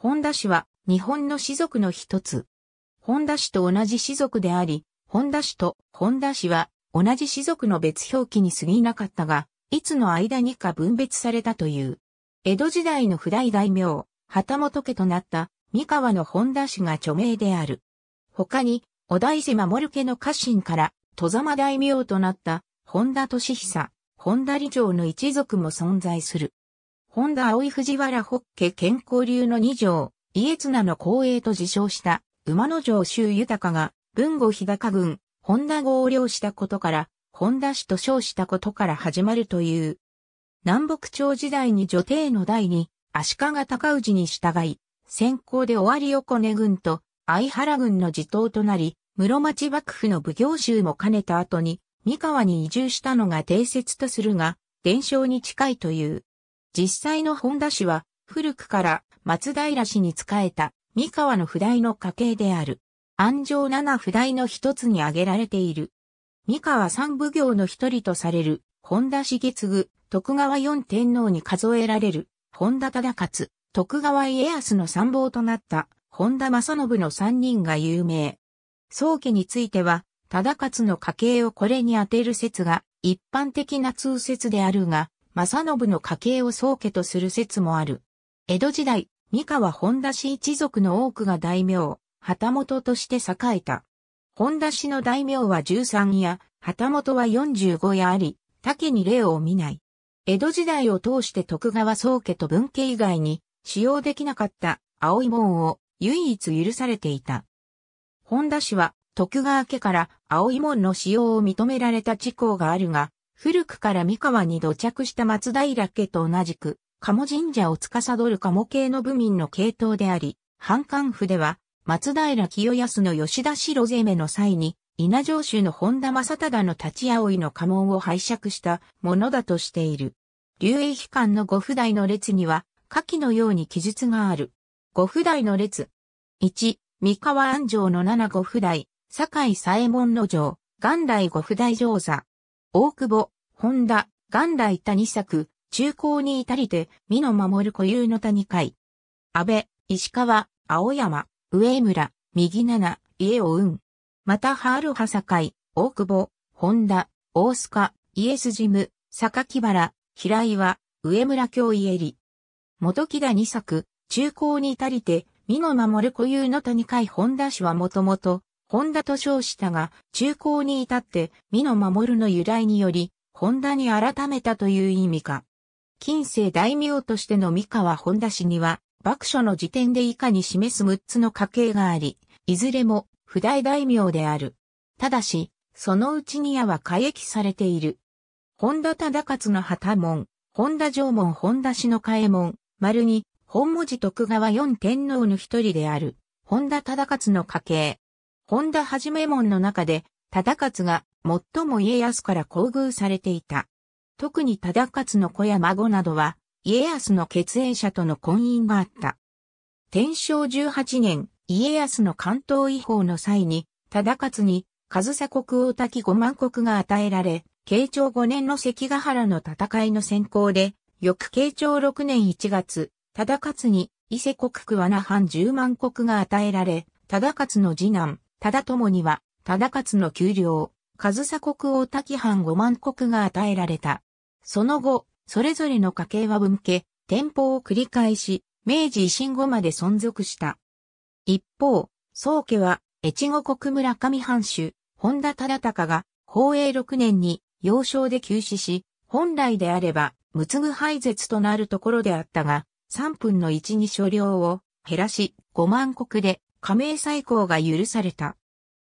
本田氏は日本の氏族の一つ。本田氏と同じ氏族であり、本田氏と本田氏は同じ氏族の別表記に過ぎなかったが、いつの間にか分別されたという。江戸時代の不代大名、旗本家となった三河の本田氏が著名である。他に、お大瀬守家の家臣から、戸様大名となった、本田利久、本田理城の一族も存在する。本田葵藤原ホッケ健康流の二条、家綱の光栄と自称した、馬の城州豊が、文後日高軍、本田合領したことから、本田氏と称したことから始まるという。南北朝時代に女帝の代に、足利高氏に従い、先行で終わり横根軍と相原軍の地頭となり、室町幕府の奉行衆も兼ねた後に、三河に移住したのが定説とするが、伝承に近いという。実際の本田氏は、古くから松平氏に仕えた三河の不代の家系である。安城七不代の一つに挙げられている。三河三奉行の一人とされる、本田重次、徳川四天皇に数えられる、本田忠勝、徳川家康の参謀となった、本田正信の三人が有名。宗家については、忠勝の家系をこれに当てる説が一般的な通説であるが、正信の家系を宗家とする説もある。江戸時代、三河本田氏一族の多くが大名、旗本として栄えた。本田氏の大名は13や、旗本は45やあり、他家に例を見ない。江戸時代を通して徳川宗家と文家以外に使用できなかった青い門を唯一許されていた。本田氏は徳川家から青い門の使用を認められた地項があるが、古くから三河に土着した松平家と同じく、鴨神社を司る鴨系の部民の系統であり、藩官府では、松平清康の吉田城攻めの際に、稲城州の本田正忠の立ち葵の家紋を拝借したものだとしている。流英機関の五夫代の列には、下記のように記述がある。五夫代の列。1、三河安城の七五夫代、堺左衛門の城、元来五夫代上座。大久保、本田、元来谷作、中高に至りて、美の守る固有の谷会。安倍、石川、青山、上村、右七、家を運。また、ハールハサ大久保、本田、大須賀、イエスジム、榊原、平岩、上村京家入。元木田二作、中高に至りて、美の守る固有の谷会本田氏はもともと、本田と称したが、中高に至って、美の守るの由来により、本田に改めたという意味か。近世大名としての三河本ダ氏には、幕書の辞典で以下に示す6つの家系があり、いずれも、不大大名である。ただし、そのうちに矢は改易されている。本田忠勝の旗門、本田城門本田氏の替え門、丸に、本文字徳川四天皇の一人である、本田忠勝の家系。本田はじめ門の中で、忠勝が最も家康から厚遇されていた。特に忠勝の子や孫などは、家康の血縁者との婚姻があった。天正18年、家康の関東違法の際に、忠勝に、上総国王滝五万国が与えられ、慶長五年の関ヶ原の戦いの先行で、翌慶長六年一月、忠勝に伊勢国桑名藩十万国が与えられ、忠勝の次男、忠友には、忠勝の給料、上総国王滝藩五万国が与えられた。その後、それぞれの家系は分家、天保を繰り返し、明治維新後まで存続した。一方、宗家は、越後国村上藩主、本田忠隆が、宝永六年に、幼少で急死し、本来であれば、むぐ廃絶となるところであったが、三分の一に所領を減らし、五万国で加盟再考が許された。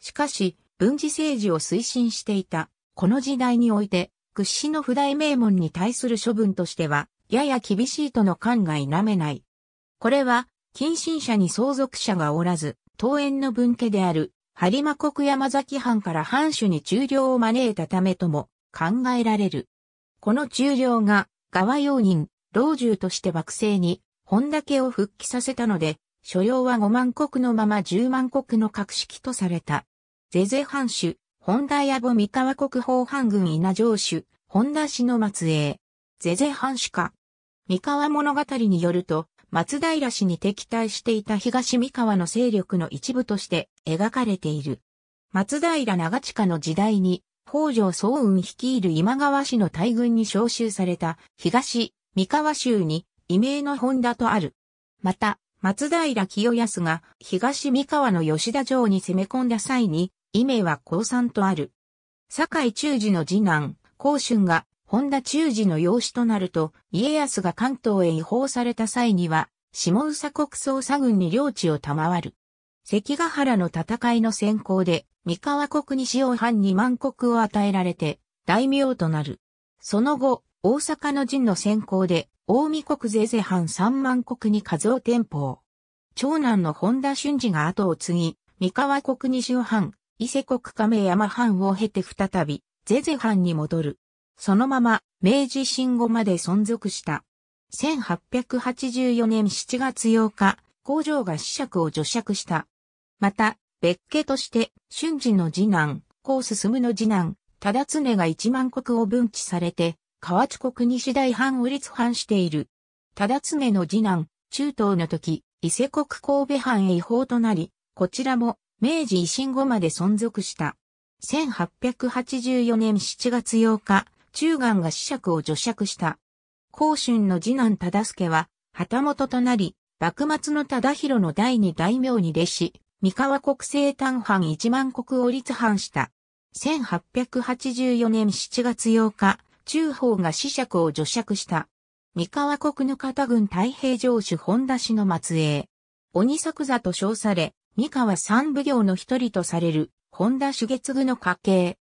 しかし、文治政治を推進していた、この時代において、屈指の不大名門に対する処分としては、やや厳しいとの感が否めない。これは、近親者に相続者がおらず、当園の分家である、播磨国山崎藩から藩主に中領を招いたためとも考えられる。この中領が、側用人、老中として幕政に、本田家を復帰させたので、所要は5万国のまま10万国の格式とされた。ゼゼ藩主、本田野暮三河国宝藩軍稲城主、本田氏の末裔。ゼゼ藩主か。三河物語によると、松平氏に敵対していた東三河の勢力の一部として描かれている。松平長近の時代に、北条総雲率いる今川氏の大軍に召集された東三河州に異名の本田とある。また、松平清康が東三河の吉田城に攻め込んだ際に、伊名は降参とある。堺中治の次男、甲春が本田中治の養子となると、家康が関東へ移放された際には、下宇佐国捜査軍に領地を賜る。関ヶ原の戦いの先行で、三河国に用藩に万国を与えられて、大名となる。その後、大阪の陣の先行で、近江国税税藩三万国に数を店舗。長男の本田俊二が後を継ぎ、三河国二尾藩、伊勢国亀山藩を経て再び、ゼゼ藩に戻る。そのまま、明治新後まで存続した。1884年7月8日、工場が子爵を除釈した。また、別家として、俊治の次男、高進の次男、忠常が一万石を分置されて、河内国西大藩を立藩している。忠常の次男、中東の時、伊勢国神戸藩へ違法となり、こちらも明治維新後まで存続した。1884年7月8日、中岸が子爵を除爵した。公春の次男忠助は、旗本となり、幕末の忠広の第二大名に弟子、三河国政丹藩一万国を立藩した。1884年7月8日、中方が死者を除釈した。三河国の方軍太平城主本田氏の末裔。鬼作座と称され、三河三奉行の一人とされる、本田茂次の家系。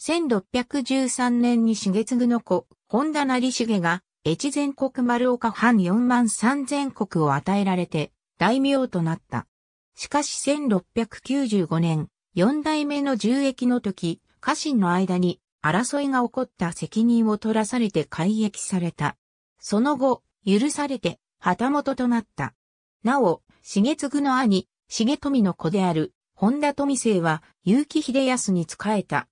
1613年に茂次の子、本田成重が、越前国丸岡藩四万三千国を与えられて、大名となった。しかし1695年、四代目の重役の時、家臣の間に争いが起こった責任を取らされて改役された。その後、許されて、旗本となった。なお、重継の兄、重富の子である、本田富生は、結城秀康に仕えた。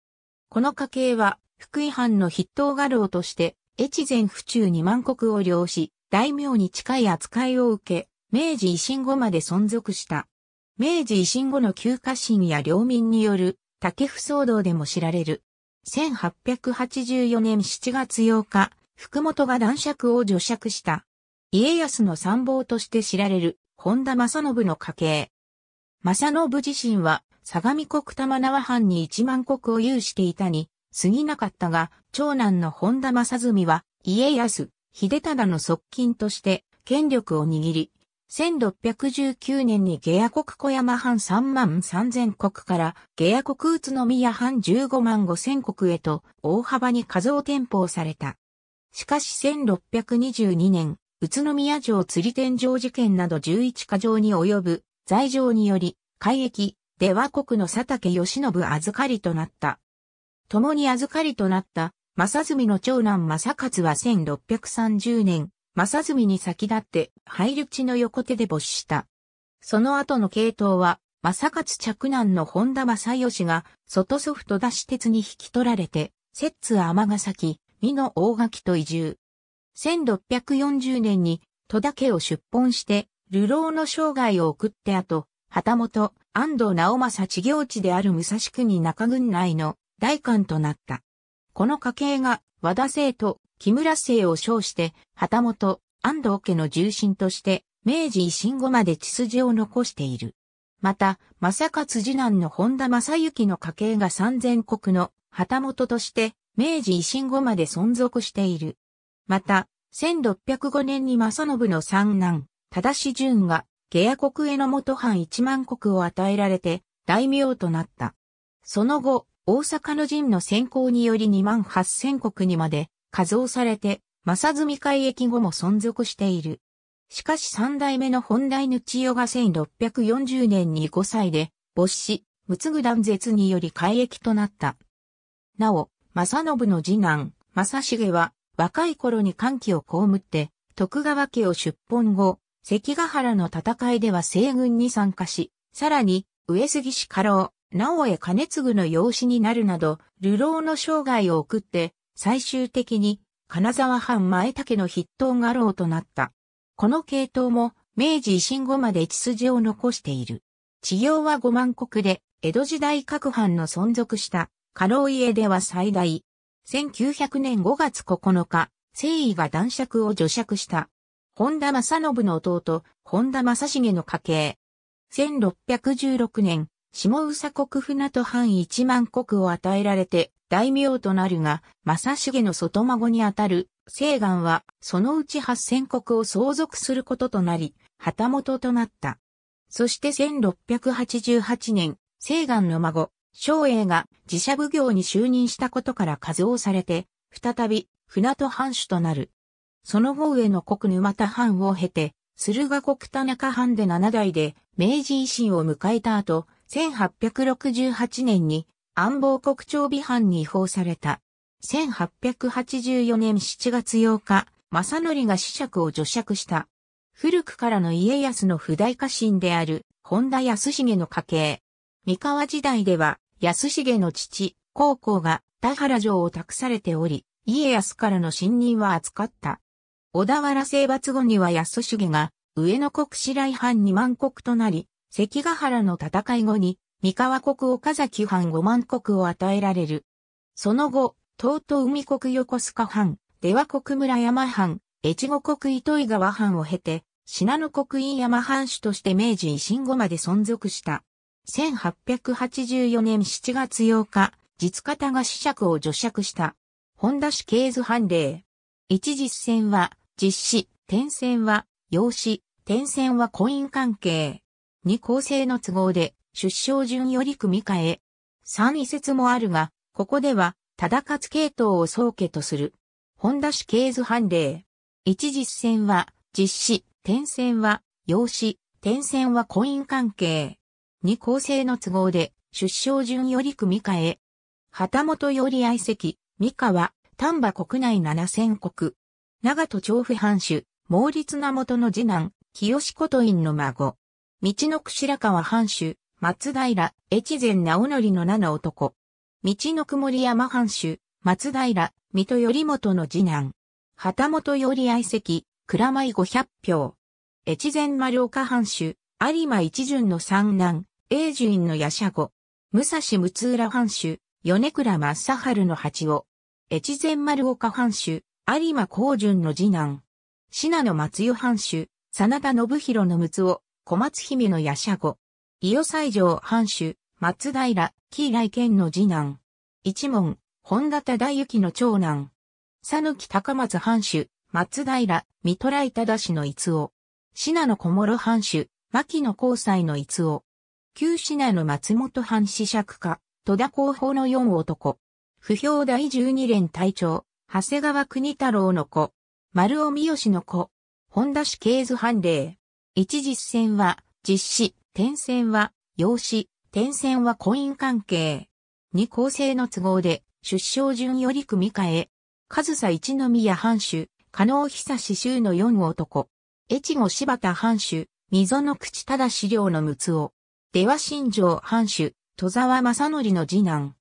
この家系は、福井藩の筆頭画廊として、越前府中に万国を領し、大名に近い扱いを受け、明治維新後まで存続した。明治維新後の旧家臣や領民による、竹府騒動でも知られる。1884年7月8日、福本が男爵を除爵した。家康の参謀として知られる、本田正信の家系。正信自身は、相模国玉縄藩に一万国を有していたに、過ぎなかったが、長男の本田正純は、家康、秀忠の側近として、権力を握り、1619年に下野国小山藩3万3000国から下野国宇都宮藩15万5000国へと大幅に数を転法された。しかし1622年、宇都宮城釣り天井事件など11か条に及ぶ罪状により、海域、で羽国の佐竹義信預かりとなった。共に預かりとなった、正澄の長男正勝は1630年、正純に先立ってり地の横手で没した。その後の系統は、正勝着難の本田正義が、外祖父と出し鉄に引き取られて、摂津尼崎、美濃大垣と移住。1640年に戸田家を出奔して、流浪の生涯を送って後、旗本、安藤直政地行地である武蔵国中郡内の大官となった。この家系が和田生と木村生を称して、旗本、安藤家の重臣として、明治維新後まで血筋を残している。また、正勝次男の本田正幸の家系が三千国の旗本として、明治維新後まで存続している。また、1605年に正信の三男、忠順が、下野国への元藩一万国を与えられて、大名となった。その後、大阪の陣の先行により二万八千国にまで加増されて、正住海駅後も存続している。しかし三代目の本代ぬ千代が1640年に5歳で、没死、六ぐ断絶により改役となった。なお、正信の次男、正成は、若い頃に歓喜を被って、徳川家を出奔後、関ヶ原の戦いでは西軍に参加し、さらに、上杉氏家老、直江兼次の養子になるなど、流浪の生涯を送って、最終的に金沢藩前竹の筆頭画廊となった。この系統も明治維新後まで血筋を残している。治業は5万国で、江戸時代各藩の存続した、家老家では最大。1900年5月9日、誠意が男爵を除爵した。本田正信の弟、本田正重の家系。1616年、下宇佐国船と藩1万国を与えられて、大名となるが、正重の外孫にあたる、西岸は、そのうち八千国を相続することとなり、旗本となった。そして1688年、西岸の孫、昭栄が自社奉行に就任したことから数をされて、再び、船戸藩主となる。その後上の国沼田藩を経て、駿河国田中藩で7代で明治維新を迎えた後、1868年に安保国庁美範に違法された。1884年7月8日、正則が子爵を除釈した。古くからの家康の不代家臣である、本田康重の家系。三河時代では、康重の父、高校が田原城を託されており、家康からの信任は扱った。小田原征伐後には康重が、上野国白井藩二万国となり、関ヶ原の戦い後に、三河国岡崎藩五万国を与えられる。その後、東都海国横須賀藩、出羽国村山藩、越後国糸井川藩を経て、信濃国飯山藩主として明治維新後まで存続した。1884年7月8日、実方が死爵を除釈した。本田氏経図判例。一実戦は、実施、転戦は、養子、転戦は婚姻関係。二構成の都合で、出生順より組み替え。三位説もあるが、ここでは、忠勝系統を宗家とする。本田氏系図判例。一実戦は、実施、転戦は、養子、転戦は婚姻関係。二構成の都合で、出生順より組み替え。旗本より愛席、三河、丹波国内七千国。長戸調布藩主、毛立な元の次男、清子都院の孫。道の串白川藩主、松平、越前直則の七男。道の曇り山藩主、松平、水戸頼元の次男。旗本より愛席、蔵米五百票。越前丸岡藩主、有馬一順の三男、永寿院の夜叉子。武蔵六浦藩主、米倉正春の八男、越前丸岡藩主、有馬光順の次男。信濃松代藩主、真田信弘の六尾、小松姫の夜叉子。伊予西条藩主、松平、喜来県の次男。一門、本田忠之の長男。佐抜高松藩主、松平、三虎忠氏の逸夫。信濃小諸藩主、牧野高斎の逸夫。旧信濃松本藩子爵家、戸田広報の四男。不評第十二連隊長、長谷川国太郎の子。丸尾三好の子。本田氏系図判例。一実践は、実施。天線は、養子、天線はコイン関係。二構成の都合で、出生順より組み替え。上さ一宮藩主、加納久志州の四男。越後柴田藩主、溝の口忠資料の六男。出羽新城藩主、戸沢正則の次男。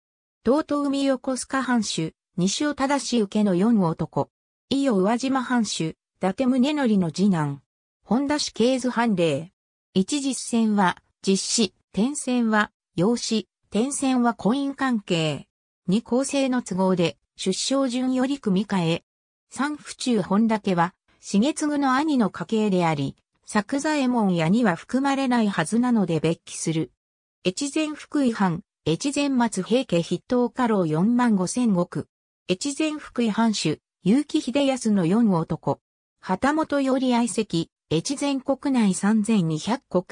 東都海横須賀藩主、西尾忠志受けの四男。伊予宇和島藩主、伊達宗則の次男。本田氏系図藩令。一実践は実施、転線は用紙、転線はコイン関係。二構成の都合で出生順より組み替え。三府中本岳は、重次の兄の家系であり、作左衛門やには含まれないはずなので別記する。越前福井藩、越前松平家筆頭家老四万五千石。越前福井藩主、結城秀康の四男。旗本より愛席、越前国内3200国。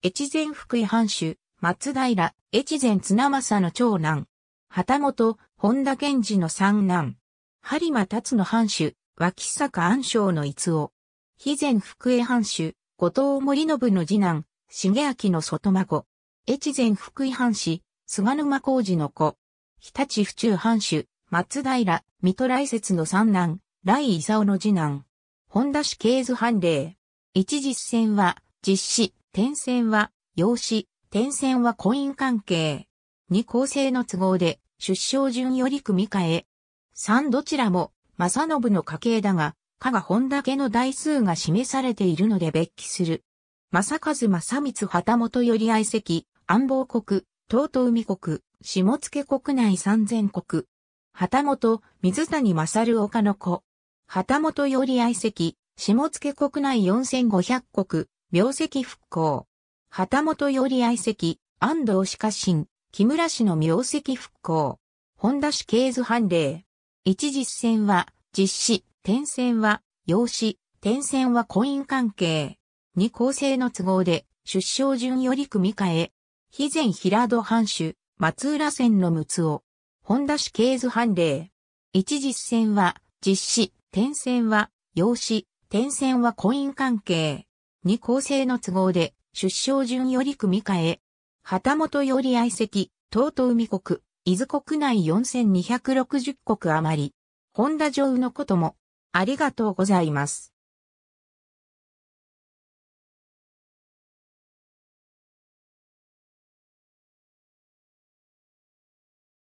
越前福井藩主、松平、越前綱政の長男。旗本、本田源氏の三男。播磨達の藩主、脇坂安昌の逸夫。肥前福江藩主、後藤森信の次男、重明の外孫。越前福井藩士、菅沼浩二の子。日立府中藩主、松平、水戸来節の三男、来伊沢の次男。本田氏系図藩令。一実践は実施、転線は用紙、転線はコイン関係。二構成の都合で出生順より組み替え。三どちらも正信の家系だが、加賀本だけの台数が示されているので別記する。正和正光旗本より愛席、安房国、東都海国、下野国内三千国。旗本、水谷勝岡の子。旗本より愛席、下野国内4500国、名跡復興。旗本より愛席、安藤氏家臣、木村氏の名跡復興。本田氏経図判例。一実戦は、実施、転戦は、養子、転戦は婚姻関係。二構成の都合で、出生順より組み替え。肥前平戸藩主、松浦線の六尾。本田氏経図判例。一実戦は、実施、転戦は、養子、点線は婚姻関係。に構成の都合で、出生順より組み替え。旗本より愛席、東都海国、伊豆国内4260国余り。本田上のことも、ありがとうございます。